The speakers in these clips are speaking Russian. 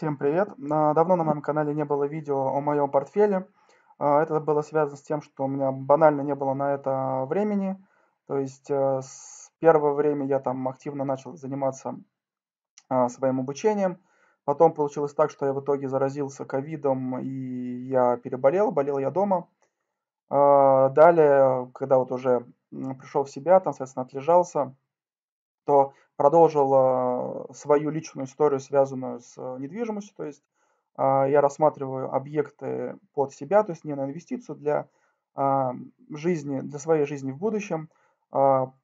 Всем привет! Давно на моем канале не было видео о моем портфеле. А, это было связано с тем, что у меня банально не было на это времени. То есть э, с первого времени я там активно начал заниматься а, своим обучением. Потом получилось так, что я в итоге заразился ковидом и я переболел, болел я дома. А, далее, когда вот уже пришел в себя, там, соответственно, отлежался, кто продолжил а, свою личную историю, связанную с а, недвижимостью, то есть а, я рассматриваю объекты под себя, то есть не на инвестицию для жизни, для своей жизни в будущем.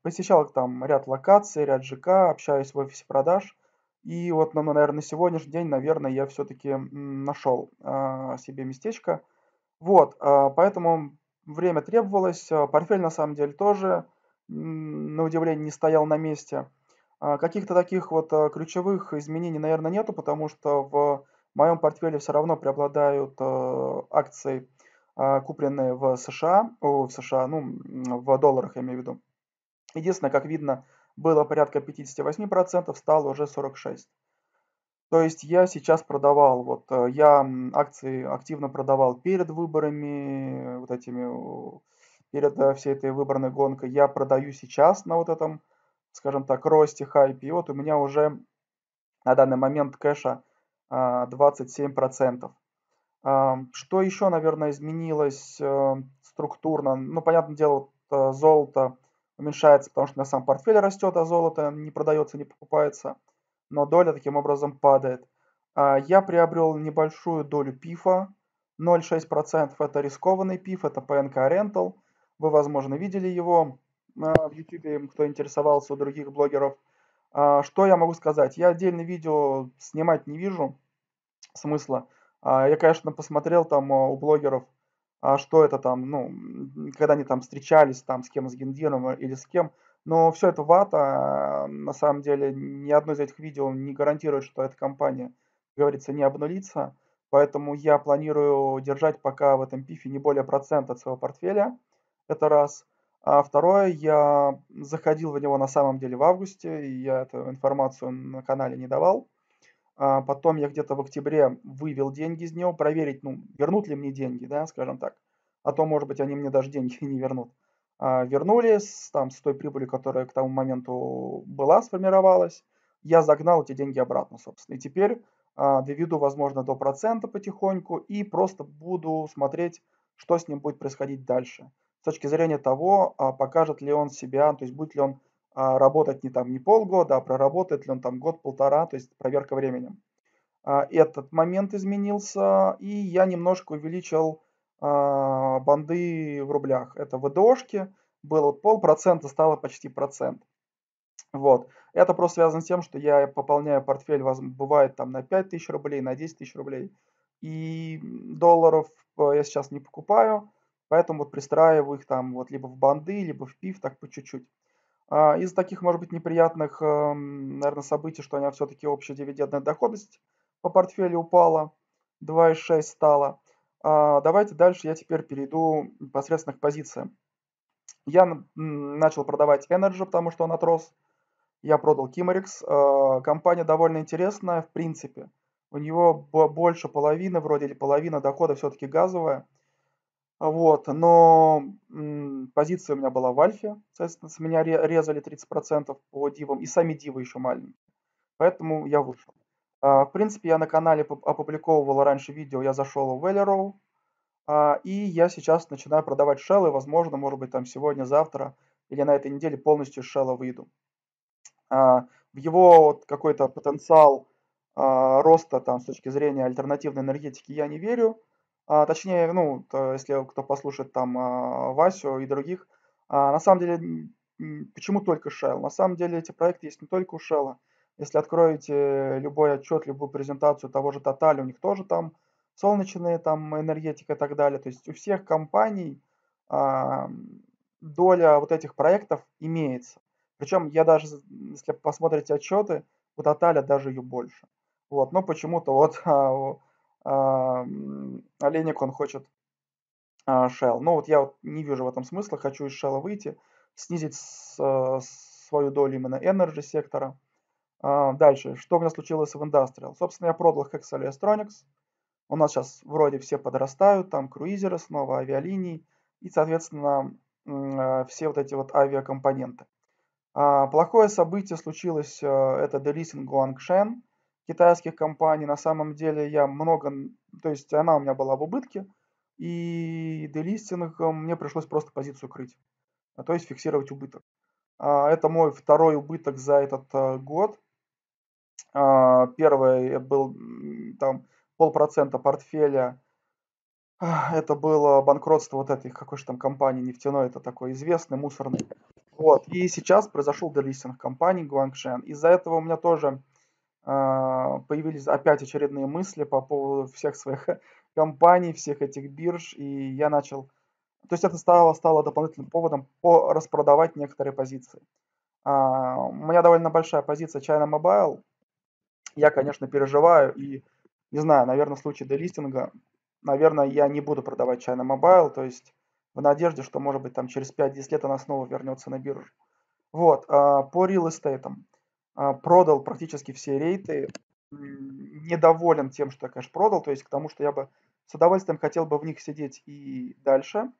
Посещал там ряд локаций, ряд ЖК, общаюсь в офисе продаж. И вот, ну, наверное, на сегодняшний день, наверное, я все-таки нашел себе местечко. Вот, поэтому время требовалось. Портфель, на самом деле, тоже, на удивление, не стоял на месте. А, каких-то таких вот а, ключевых изменений, наверное, нету, потому что в моем портфеле все равно преобладают а, акции, купленные в США, в США, ну, в долларах я имею в виду. Единственное, как видно, было порядка 58%, стало уже 46%. То есть я сейчас продавал, вот э, я акции активно продавал перед выборами, вот этими, перед э, всей этой выборной гонкой. Я продаю сейчас на вот этом скажем так, росте, хайпе. И вот у меня уже на данный момент кэша 27%. А, а, что еще, наверное, изменилось э, структурно? Ну, понятное дело, вот э, золото уменьшается, потому что у меня сам портфель растет, а золото не продается, не покупается. Но доля таким образом падает. А, я приобрел небольшую долю пифа, 0,6%. Это рискованный пиф, это ПНК Rental. Вы, возможно, видели его в YouTube, кто интересовался у других блогеров. А, что я могу сказать? Я отдельное видео снимать не вижу смысла. А, я, конечно, посмотрел там а, у блогеров, что это там, ну, когда они там встречались там с кем, с Гендиром или с кем. Но все это вата, на самом деле, ни одно из этих видео не гарантирует, что эта компания, как говорится, не обнулится. Поэтому я планирую держать пока в этом пифе не более процента от своего портфеля. Это раз. А второе, я заходил в него на самом деле в августе, и я эту информацию на канале не давал. А потом я где-то в октябре вывел деньги из него, проверить, ну, вернут ли мне деньги, да, скажем так. А то, может быть, они мне даже деньги не вернут. А вернули с, там, с той прибыли, которая к тому моменту была, сформировалась. Я загнал эти деньги обратно, собственно. И теперь а, доведу, возможно, до процента потихоньку и просто буду смотреть, что с ним будет происходить дальше точки зрения того, а, покажет ли он себя, то есть будет ли он а, работать не там не полгода, а проработает ли он там год-полтора, то есть проверка временем. А, этот момент изменился, и я немножко увеличил банды в рублях. Это ВДОшки, было полпроцента, стало почти процент. Вот. Это просто связано с тем, что я пополняю портфель, бывает там на 5 тысяч рублей, на 10 тысяч рублей. И долларов э, я сейчас не покупаю, Поэтому вот пристраиваю их там вот либо в банды, либо в пив, так по чуть-чуть. А, из таких, может быть, неприятных, э, эм, наверное, событий, что у меня все-таки общая дивидендная доходность по портфелю упала, 2,6 стала. А, давайте дальше я теперь перейду непосредственно к позициям. Я начал продавать Energy, потому что он отрос. Я продал Kimarex. Э, а, компания довольно интересная, в принципе. У него больше половины, вроде или половина дохода все-таки газовая. Вот, но м, позиция у меня была в альфе, соответственно, с меня резали 30% по дивам, и сами дивы еще маленькие. Поэтому я вышел. А, в принципе, я на канале опубликовывал раньше видео, я зашел в Valero, а, и я сейчас начинаю продавать шеллы, возможно, может быть, там сегодня, завтра или на этой неделе полностью из шелла выйду. А, в его вот какой-то потенциал а, роста там с точки зрения альтернативной энергетики я не верю, а, точнее, ну, то, если кто послушает там а, Васю и других, а, на самом деле, почему только Shell? На самом деле эти проекты есть не только у Shell. Если откроете любой отчет, любую презентацию того же Total, у них тоже там солнечная там энергетика и так далее. То есть у всех компаний а, доля вот этих проектов имеется. Причем я даже, если посмотрите отчеты, у Тоталя даже ее больше. Вот, но почему-то вот а, а, оленек, он хочет Shell. А, Но ну, вот я вот не вижу в этом смысла, хочу из Shell выйти, снизить с, э, свою долю именно Energy сектора. А, дальше, что у меня случилось в Industrial? Собственно, я продал Hexal Electronics. У нас сейчас вроде все подрастают, там круизеры снова, авиалинии и, соответственно, э, все вот эти вот авиакомпоненты. Плохое событие случилось, э, это делисинг Гуангшен китайских компаний. На самом деле я много, то есть она у меня была в убытке, и делистинг мне пришлось просто позицию крыть, а то есть фиксировать убыток. А, это мой второй убыток за этот э, год. А, первый был там полпроцента портфеля. Это было банкротство вот этой какой же там компании нефтяной, это такой известный, мусорный. Вот. И сейчас произошел делистинг компании Guangshen. Из-за этого у меня тоже а, появились опять очередные мысли по поводу всех своих компаний, всех этих бирж, и я начал... То есть это стало, стало дополнительным поводом по распродавать некоторые позиции. А, у меня довольно большая позиция China Mobile. Я, конечно, переживаю и, не знаю, наверное, в случае делистинга, наверное, я не буду продавать China Mobile, то есть в надежде, что, может быть, там через 5-10 лет она снова вернется на биржу. Вот, а, по real estate. А, продал практически все рейты, недоволен тем, что я, конечно, продал, то есть к тому, что я бы с удовольствием хотел бы в них сидеть и дальше,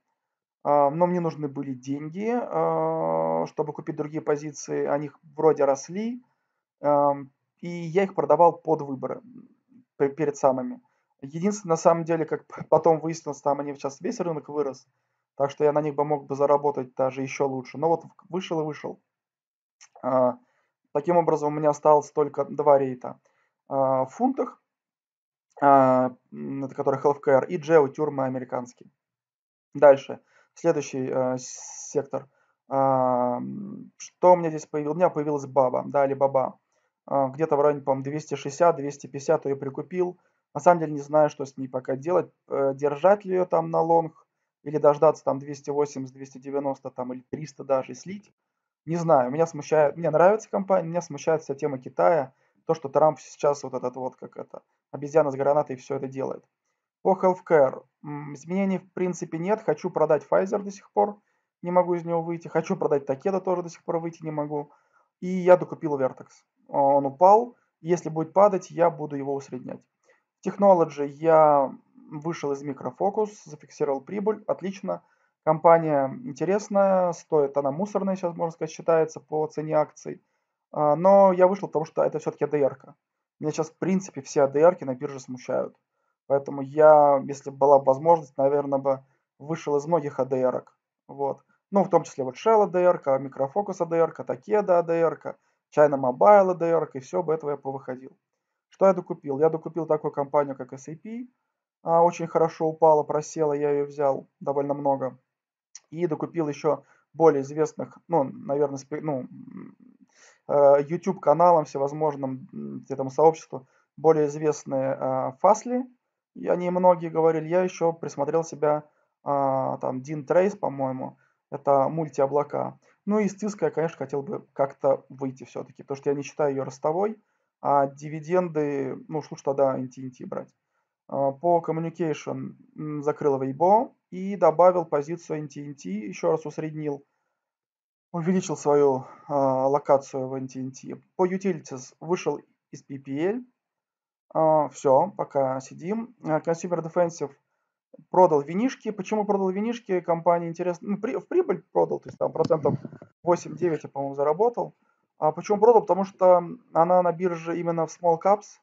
а, но мне нужны были деньги, а, чтобы купить другие позиции, они вроде росли, и я их продавал под выборы, перед самыми. Единственное, на самом деле, как потом выяснилось, там они сейчас весь рынок вырос, так что я на них бы мог бы заработать даже еще лучше. Но вот вышел и вышел. А, Таким образом, у меня осталось только два рейта а, в фунтах, а, это который healthcare, и geo тюрьмы американский. Дальше, следующий а, сектор. Что у меня здесь появилось? У меня появилась баба, да, или баба. Где-то в районе, по-моему, 260, 250 ее прикупил. На самом деле не знаю, что с ней пока делать. Э, держать ли ее там на лонг, или дождаться там 280, 290 там, или 300 даже слить. Не знаю, меня смущает, мне нравится компания, меня смущает вся тема Китая, то, что Трамп сейчас вот этот вот, как это, обезьяна с гранатой все это делает. По healthcare. Изменений в принципе нет. Хочу продать Pfizer до сих пор. Не могу из него выйти. Хочу продать Такеда тоже до сих пор выйти не могу. И я докупил Vertex. Он упал. Если будет падать, я буду его усреднять. Technology я вышел из микрофокус, зафиксировал прибыль. Отлично. Компания интересная, стоит она мусорная, сейчас, можно сказать, считается по цене акций. А, но я вышел, потому что это все-таки адр -ка. Меня сейчас, в принципе, все адр на бирже смущают. Поэтому я, если была возможность, наверное, бы вышел из многих адр -ок. Вот. Ну, в том числе вот Shell адр Microfocus адр Takeda адр China Mobile адр и все, бы этого я повыходил. Что я докупил? Я докупил такую компанию, как SAP. А, очень хорошо упала, просела, я ее взял довольно много и докупил еще более известных, ну, наверное, ну, э, YouTube каналам, всевозможным этому сообществу более известные э, Фасли, и они многие говорили. Я еще присмотрел себя а, там Дин Трейс, по-моему, это мультиоблака. Ну и из я, конечно, хотел бы как-то выйти все-таки, потому что я не считаю ее ростовой, а дивиденды, ну что ж тогда NTNT брать. А, по Communication закрыл Weibo, и добавил позицию NTNT, еще раз усреднил, увеличил свою э, локацию в NTNT. По Utilities вышел из PPL. Э, а, все, пока сидим. А, Consumer Defensive продал винишки. Почему продал винишки? Компания интересна. Ну, при, в прибыль продал, то есть там процентов 8-9 я, по-моему, заработал. А почему продал? Потому что она на бирже именно в Small Caps.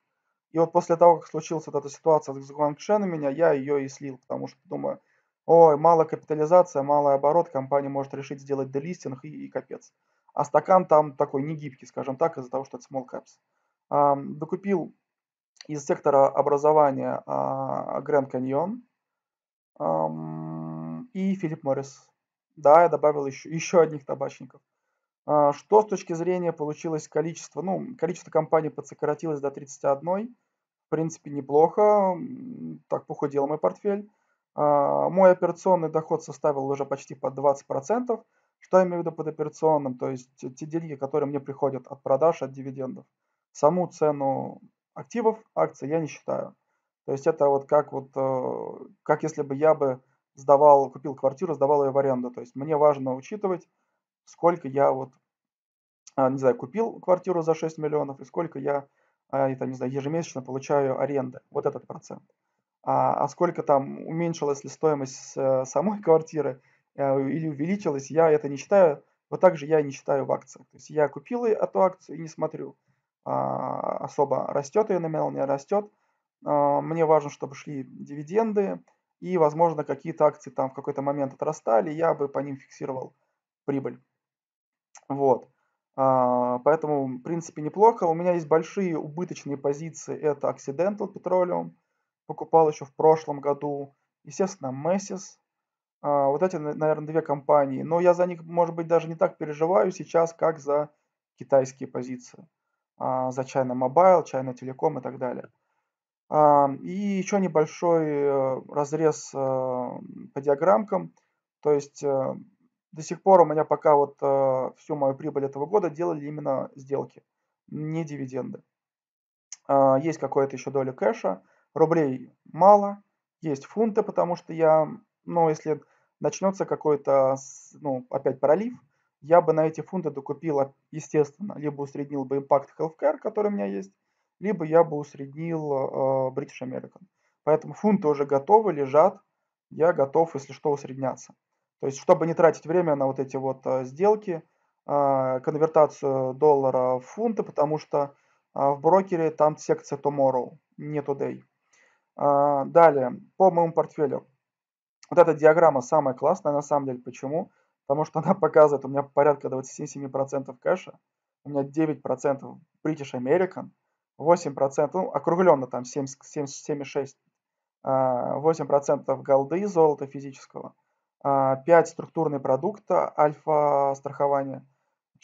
И вот после того, как случилась вот эта ситуация с Гуангшен у меня, я ее и слил, потому что думаю, Ой, малая капитализация, малый оборот, компания может решить сделать делистинг и, и капец. А стакан там такой не гибкий, скажем так, из-за того, что это small caps. А, докупил из сектора образования а, Grand Canyon а, и Филипп Моррис. Да, я добавил еще, еще одних табачников. А, что с точки зрения получилось количество? Ну, количество компаний подсократилось до 31. В принципе, неплохо. Так похудел мой портфель. А, мой операционный доход составил уже почти под 20%. Что я имею в виду под операционным? То есть те деньги, которые мне приходят от продаж, от дивидендов. Саму цену активов акций я не считаю. То есть это вот как, вот, э, как если бы я бы сдавал, купил квартиру, сдавал ее в аренду. То есть мне важно учитывать, сколько я вот, а, не знаю, купил квартиру за 6 миллионов и сколько я, а, это, не знаю, ежемесячно получаю аренды. Вот этот процент а, а сколько там уменьшилась ли стоимость э, самой квартиры э, или увеличилась, я это не считаю. Вот так же я не считаю в акциях. То есть я купил эту акцию и не смотрю а, особо, растет ее номинал, не растет. А, мне важно, чтобы шли дивиденды и, возможно, какие-то акции там в какой-то момент отрастали, я бы по ним фиксировал прибыль. Вот. А, поэтому, в принципе, неплохо. У меня есть большие убыточные позиции. Это Occidental Petroleum – покупал еще в прошлом году. Естественно, Мессис. А, вот эти, наверное, две компании. Но я за них, может быть, даже не так переживаю сейчас, как за китайские позиции. А, за China Mobile, China Telecom и так далее. А, и еще небольшой э, разрез по диаграммкам. То есть э, до сих пор у меня пока вот э, всю мою прибыль этого года делали именно сделки, не дивиденды. Есть какая-то еще доля кэша рублей мало, есть фунты, потому что я, ну, если начнется какой-то, ну, опять пролив, я бы на эти фунты докупил, а, естественно, либо усреднил бы импакт healthcare, который у меня есть, либо я бы усреднил э, British American. Поэтому фунты уже готовы, лежат, я готов, если что, усредняться. То есть, чтобы не тратить время на вот эти вот а, сделки, э, конвертацию доллара в фунты, потому что э, в брокере там секция tomorrow, не today. А, далее, по моему портфелю. Вот эта диаграмма самая классная, на самом деле. Почему? Потому что она показывает, у меня порядка 27% кэша, у меня 9% British American, 8%, ну, округленно там 7,6, 8% а, голды, золота физического, 5 а, структурные продукта, альфа-страхование,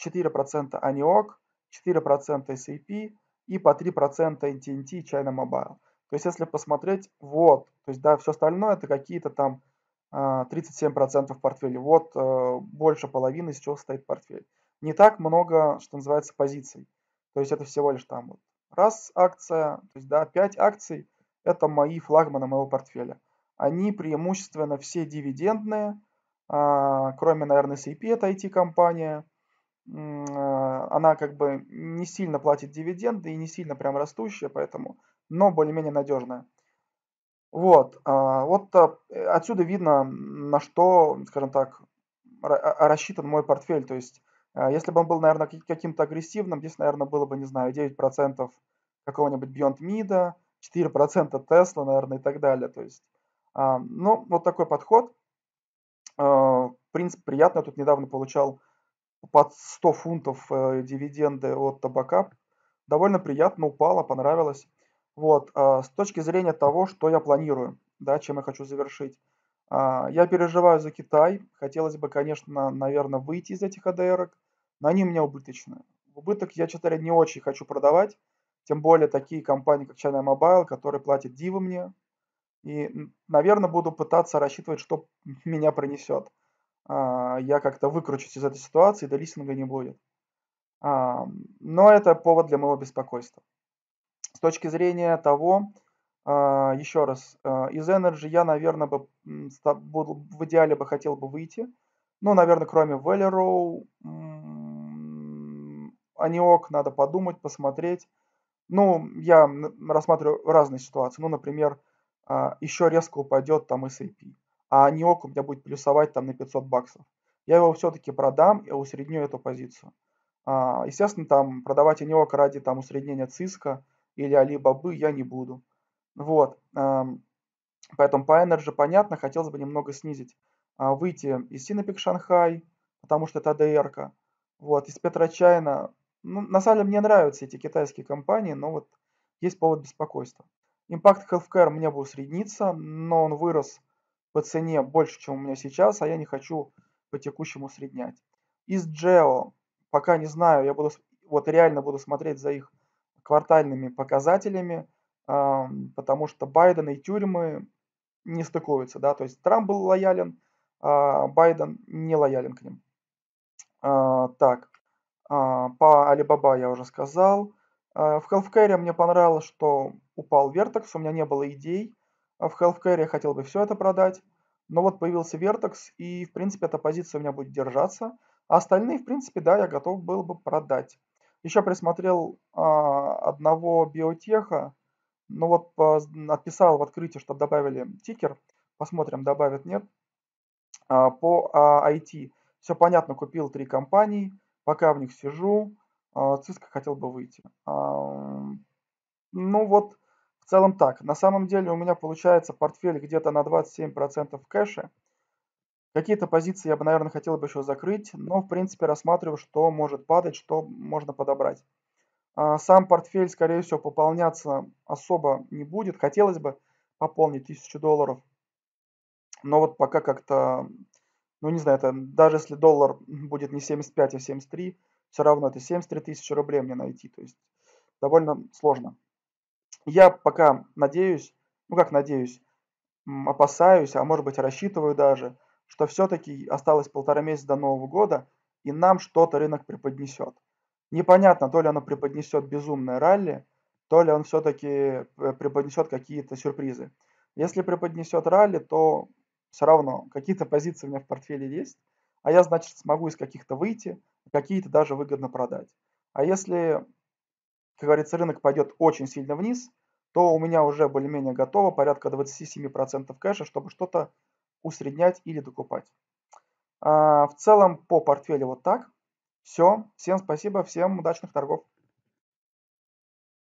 4% аниок, 4% SAP и по 3% AT&T и China Mobile. То есть, если посмотреть, вот, то есть, да, все остальное это какие-то там 37% в портфеле. Вот э, больше половины, из чего состоит портфель. Не так много, что называется, позиций. То есть это всего лишь там вот раз акция, то есть да, 5 акций – это мои флагманы моего портфеля. Они преимущественно все дивидендные, а, кроме, наверное, SAP, это IT-компания. А, она как бы не сильно платит дивиденды и не сильно прям растущая, поэтому но более-менее надежная. Вот, а, вот а, отсюда видно, на что, скажем так, а, рассчитан мой портфель. То есть, если бы он был, наверное, каким-то агрессивным, здесь, наверное, было бы, не знаю, 9% какого-нибудь Beyond Mid, 4% Tesla, наверное, и так далее. То есть, ну, вот такой подход. В принципе, приятно. Я тут недавно получал под 100 фунтов э, дивиденды от табака. Довольно приятно, упало, понравилось. Вот, а, с точки зрения того, что я планирую, да, чем я хочу завершить. А, я переживаю за Китай. Хотелось бы, конечно, наверное, выйти из этих АДРок, но они у меня убыточные. убыток я 4 не очень хочу продавать, тем более такие компании, как China Mobile, которые платят дивы мне. И, наверное, буду пытаться рассчитывать, что меня принесет. А, я как-то выкручусь из этой ситуации, до листинга не будет. Но это повод для моего беспокойства. С точки зрения того, э, еще раз, э, из Energy я, наверное, бы в идеале бы хотел бы выйти. Ну, наверное, кроме Valero, Аниок, надо подумать, посмотреть. Ну, я рассматриваю разные ситуации. Ну, например, э, еще резко упадет там SAP, а Аниок у меня будет плюсовать там на 500 баксов. Я его все-таки продам и усредню эту позицию. А, естественно, там продавать Аниок ради там усреднения циска – или Алибабы я не буду. Вот. Поэтому по Energy понятно, хотелось бы немного снизить. А, выйти из Синопик Шанхай, потому что это АДР. Вот, из Петрочайна. Ну, на самом деле мне нравятся эти китайские компании, но вот есть повод беспокойства. Импакт Healthcare мне бы усредниться, но он вырос по цене больше, чем у меня сейчас, а я не хочу по текущему усреднять. Из Geo пока не знаю, я буду, вот реально буду смотреть за их квартальными показателями, потому что Байден и тюрьмы не стыкуются, да, то есть Трамп был лоялен, а Байден не лоялен к ним. А, так, а, по Алибаба я уже сказал. А, в Healthcare мне понравилось, что упал Вертекс, у меня не было идей. В Healthcare я хотел бы все это продать, но вот появился Вертекс, и, в принципе, эта позиция у меня будет держаться. А остальные, в принципе, да, я готов был бы продать. Еще присмотрел а, одного биотеха, ну вот по, отписал в открытии, чтобы добавили тикер. Посмотрим, добавят, нет. А, по а, IT. Все понятно, купил три компании. Пока в них сижу. А, Cisco хотел бы выйти. А, ну вот, в целом так. На самом деле у меня получается портфель где-то на 27% кэша. Какие-то позиции я бы, наверное, хотел бы еще закрыть, но, в принципе, рассматриваю, что может падать, что можно подобрать. А, сам портфель, скорее всего, пополняться особо не будет. Хотелось бы пополнить 1000 долларов, но вот пока как-то, ну не знаю, это, даже если доллар будет не 75, а 73, все равно это 73 тысячи рублей мне найти, то есть довольно сложно. Я пока надеюсь, ну как надеюсь, опасаюсь, а может быть рассчитываю даже – что все-таки осталось полтора месяца до Нового года, и нам что-то рынок преподнесет. Непонятно, то ли оно преподнесет безумное ралли, то ли он все-таки э, преподнесет какие-то сюрпризы. Если преподнесет ралли, то все равно какие-то позиции у меня в портфеле есть, а я, значит, смогу из каких-то выйти, какие-то даже выгодно продать. А если, как говорится, рынок пойдет очень сильно вниз, то у меня уже более-менее готово порядка 27% кэша, чтобы что-то усреднять или докупать. А, в целом по портфелю вот так. Все. Всем спасибо, всем удачных торгов.